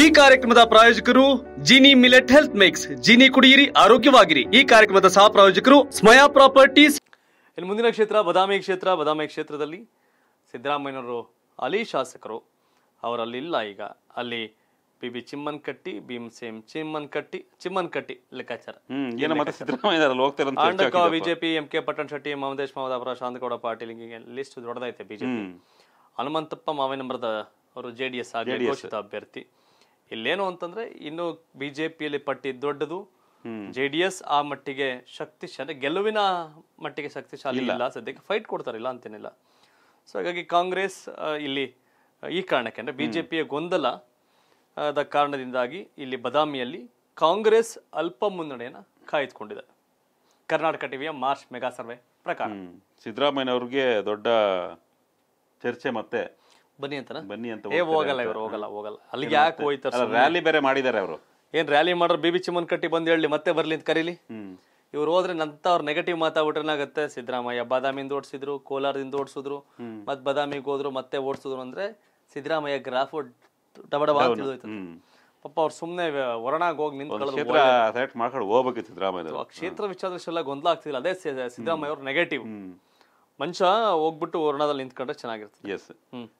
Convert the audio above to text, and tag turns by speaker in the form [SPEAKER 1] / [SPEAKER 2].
[SPEAKER 1] ಈ ಕಾರ್ಯಕ್ರಮದ ಪ್ರಾಯೋಜಕರು Jini millet health mix Jini ಕುಡಿಯಿರಿ ಆರೋಗ್ಯವಾಗಿರಿ ಈ ಕಾರ್ಯಕ್ರಮದ ಸಹ ಪ್ರಾಯೋಜಕರು ಸ್ಮಯಾ ಪ್ರಾಪರ್ಟೀಸ್ ಇನ್ನು ಮುಂದಿನ ಕ್ಷೇತ್ರ ಬದಾಮಿ ಕ್ಷೇತ್ರ ಬದಾಮಿ ಕ್ಷೇತ್ರದಲ್ಲಿ ಸಿದ್ದರಾಮಯ್ಯನವರು ಅಲಿ ಶಾಸಕರು ಇಲ್ಲ ಈಗ ಅಲ್ಲಿ ಬಿ ಬಿ ಚಿಮ್ಮನ್ ಕಟ್ಟಿ ಭೀಮ್ ಸೇಮ್ ಚಿಮ್ಮನ್ ಕಟ್ಟಿ ಚಿಮ್ಮನ್ ಕಟ್ಟಿ ಲೆಕ್ಕಾಚಾರ BJP M K Pattanashetti Mahadesh Mavadapura Shantagouda Patil list ದೊಡ್ಡದೈತೆ ಬಿಜೆಪಿ ಹನುಮಂತಪ್ಪ ಮಾವಿನಂಬರದ ಅವರು ಜೆಡಿಎಸ್ ಘೋಷಿತ ಅಭ್ಯರ್ಥಿ ಇಲ್ಲೇನು ಅಂತಂದ್ರೆ ಇನ್ನು ಬಿಜೆಪಿಯಲ್ಲಿ ಪಟ್ಟಿ ದೊಡ್ಡದು ಜೆ ಡಿ ಎಸ್ ಆ ಮಟ್ಟಿಗೆ ಶಕ್ತಿಶಾಲಿ ಗೆಲುವಿನ ಮಟ್ಟಿಗೆ ಶಕ್ತಿಶಾಲಿ ಇಲ್ಲ ಸದ್ಯಕ್ಕೆ ಫೈಟ್ ಕೊಡ್ತಾರಿಲ್ಲ ಅಂತೇನಿಲ್ಲ ಸೊ ಹಾಗಾಗಿ ಕಾಂಗ್ರೆಸ್ ಇಲ್ಲಿ ಈ ಕಾರಣಕ್ಕೆ ಅಂದ್ರೆ ಬಿಜೆಪಿಯ ಗೊಂದಲ ಪಿಯ ಕಾರಣದಿಂದಾಗಿ ಇಲ್ಲಿ ಬದಾಮಿಯಲ್ಲಿ ಕಾಂಗ್ರೆಸ್ ಅಲ್ಪ ಮುನ್ನಡೆಯನ್ನ ಕಾಯ್ದುಕೊಂಡಿದೆ ಕರ್ನಾಟಕ ಟಿವಿಯ ಮಾರ್ಚ್ ಮೆಗಾ ಸರ್ವೆ ಪ್ರಕಾರ ಸಿದ್ದರಾಮಯ್ಯ ಅವ್ರಿಗೆ ದೊಡ್ಡ ಚರ್ಚೆ ಮತ್ತೆ ಬನ್ನಿ ಅಂತ ಬನ್ನಿ ಅಂತ ಏ ಹೋಗಲ್ಲ ಇವ್ರು ಹೋಗಲ್ಲ ಹೋಗಲ್ಲ ಅಲ್ಲಿಗೆ ಯಾಕೆ ಹೋಯ್ತಾರೆ ರ್ಯಾಲಿ ಬೇರೆ ಮಾಡಿದ್ದಾರೆ ಅವರು ಏನ್ ರ್ಯಾಲಿ ಮಾಡ್ರು ಬಿ ಬಿ ಚಿಮ್ಮನ್ ಕಟ್ಟಿ ಬಂದು ಹೇಳಿ ಮತ್ತೆ ಬರ್ಲಿ ಅಂತ ಕರೀಲಿ ಇವ್ರು ಹೋದ್ರೆ ನಂತ ಅವ್ರು ನೆಗೆಟಿವ್ ಮಾತಾಡ್ಬಿಟ್ರೇನಾಗತ್ತೆ ಸಿದ್ದರಾಮಯ್ಯ ಬಾದಾಮಿಯಿಂದ ಓಡಿಸಿದ್ರು ಕೋಲಾರದಿಂದ ಓಡಿಸಿದ್ರು ಮತ್ ಬಾದಾಮಿಗೆ ಹೋದ್ರು ಮತ್ತೆ ಓಡಿಸಿದ್ರು ಅಂದ್ರೆ ಸಿದ್ದರಾಮಯ್ಯ ಗ್ರಾಫ್ ಡಬಡಬ ಪಾಪ ಅವ್ರು ಸುಮ್ಮನೆ ಹೊರನಾಗ ಹೋಗಿ ನಿಂತ್ಕೊಳ್ಳೋದು ಹೋಗ್ಬೇಕಿತ್ತು ಸಿದ್ದರಾಮಯ್ಯ ಕ್ಷೇತ್ರ ವಿಚಾರದಷ್ಟೆಲ್ಲ ಗೊಂದಲ ಆಗ್ತಿಲ್ಲ ಅದೇ ಸಿದ್ದರಾಮಯ್ಯ ಅವ್ರು ನೆಗೆಟಿವ್ ಮನುಷ್ಯ ಹೋಗ್ಬಿಟ್ಟು ವರ್ಣದಲ್ಲಿ ನಿಂತ್ಕೊಂಡ್ರೆ ಚೆನ್ನಾಗಿರುತ್ತೆ ಎಸ್